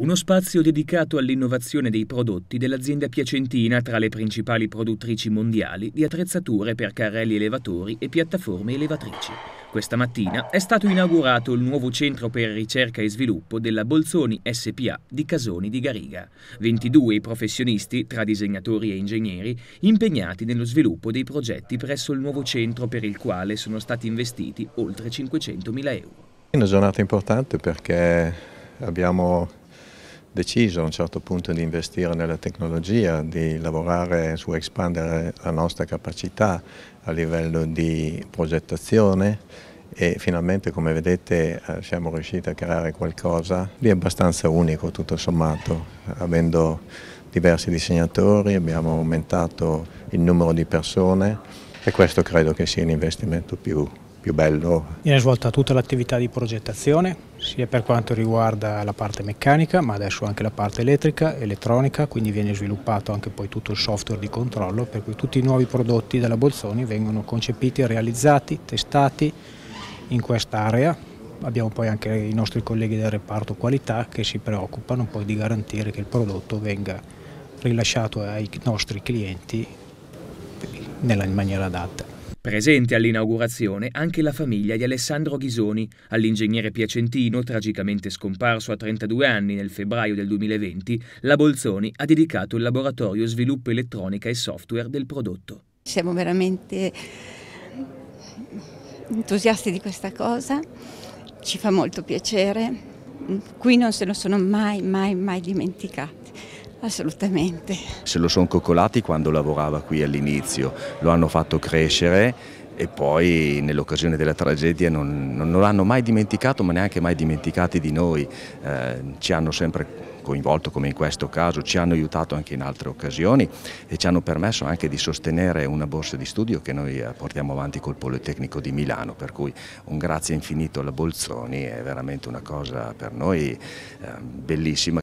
Uno spazio dedicato all'innovazione dei prodotti dell'azienda piacentina tra le principali produttrici mondiali di attrezzature per carrelli elevatori e piattaforme elevatrici. Questa mattina è stato inaugurato il nuovo centro per ricerca e sviluppo della Bolzoni SPA di Casoni di Gariga. 22 i professionisti, tra disegnatori e ingegneri, impegnati nello sviluppo dei progetti presso il nuovo centro per il quale sono stati investiti oltre 500.000 euro. È una giornata importante perché abbiamo deciso a un certo punto di investire nella tecnologia, di lavorare su espandere la nostra capacità a livello di progettazione e finalmente come vedete eh, siamo riusciti a creare qualcosa di abbastanza unico tutto sommato, avendo diversi disegnatori, abbiamo aumentato il numero di persone e questo credo che sia l'investimento più più bello. Viene svolta tutta l'attività di progettazione, sia per quanto riguarda la parte meccanica, ma adesso anche la parte elettrica, elettronica, quindi viene sviluppato anche poi tutto il software di controllo, per cui tutti i nuovi prodotti della Bolzoni vengono concepiti, realizzati, testati in quest'area. Abbiamo poi anche i nostri colleghi del reparto qualità che si preoccupano poi di garantire che il prodotto venga rilasciato ai nostri clienti nella maniera adatta. Presente all'inaugurazione anche la famiglia di Alessandro Ghisoni, all'ingegnere piacentino tragicamente scomparso a 32 anni nel febbraio del 2020, la Bolzoni ha dedicato il laboratorio sviluppo elettronica e software del prodotto. Siamo veramente entusiasti di questa cosa, ci fa molto piacere, qui non se lo sono mai, mai, mai dimenticati. Assolutamente. Se lo sono coccolati quando lavorava qui all'inizio, lo hanno fatto crescere e poi nell'occasione della tragedia non, non, non l'hanno mai dimenticato ma neanche mai dimenticati di noi, eh, ci hanno sempre coinvolto come in questo caso, ci hanno aiutato anche in altre occasioni e ci hanno permesso anche di sostenere una borsa di studio che noi eh, portiamo avanti col Politecnico di Milano, per cui un grazie infinito alla Bolzoni è veramente una cosa per noi eh, bellissima.